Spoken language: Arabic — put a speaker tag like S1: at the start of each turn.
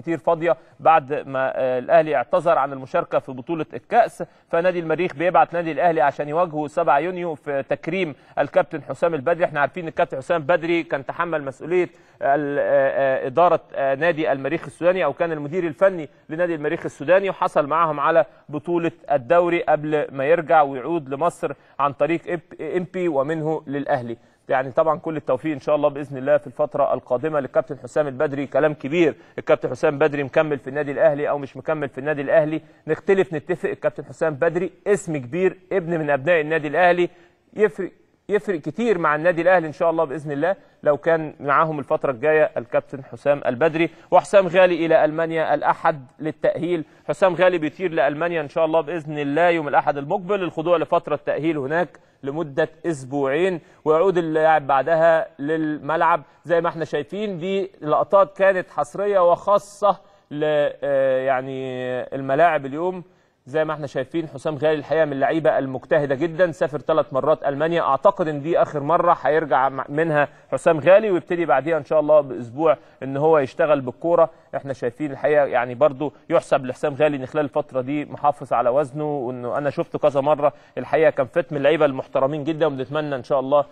S1: كتير فاضيه بعد ما آه، الاهلي اعتذر عن المشاركه في بطوله الكاس فنادي المريخ بيبعت نادي الاهلي عشان يواجهه 7 يونيو في تكريم الكابتن حسام البدري احنا عارفين ان الكابتن حسام بدري كان تحمل مسؤوليه آه، آه، اداره نادي المريخ السوداني او كان المدير الفني لنادي المريخ السوداني وحصل معاهم على بطوله الدوري قبل ما يرجع ويعود لمصر عن طريق امبي ومنه للاهلي يعني طبعا كل التوفيق ان شاء الله باذن الله في الفتره القادمه للكابتن حسام البدري كلام كبير الكابتن حسام بدري مكمل في النادي الاهلي او مش مكمل في النادي الاهلي نختلف نتفق الكابتن حسام بدري اسم كبير ابن من ابناء النادي الاهلي يفرق يفرق كتير مع النادي الاهلي ان شاء الله باذن الله لو كان معاهم الفتره الجايه الكابتن حسام البدري وحسام غالي الى المانيا الاحد للتاهيل حسام غالي بيطير لالمانيا ان شاء الله باذن الله يوم الاحد المقبل للخضوع لفتره تاهيل هناك لمده اسبوعين ويعود اللاعب بعدها للملعب زي ما احنا شايفين دي لقطات كانت حصريه وخاصه ل آه، يعني الملاعب اليوم زي ما احنا شايفين حسام غالي الحقيقه من اللعيبه المجتهده جدا سافر ثلاث مرات المانيا اعتقد ان دي اخر مره هيرجع منها حسام غالي ويبتدي بعديها ان شاء الله باسبوع ان هو يشتغل بالكوره احنا شايفين الحقيقه يعني برده يحسب لحسام غالي ان خلال الفتره دي محافظ على وزنه وانه انا شفته كذا مره الحقيقه كان فت من اللعيبه المحترمين جدا وبنتمنى ان شاء الله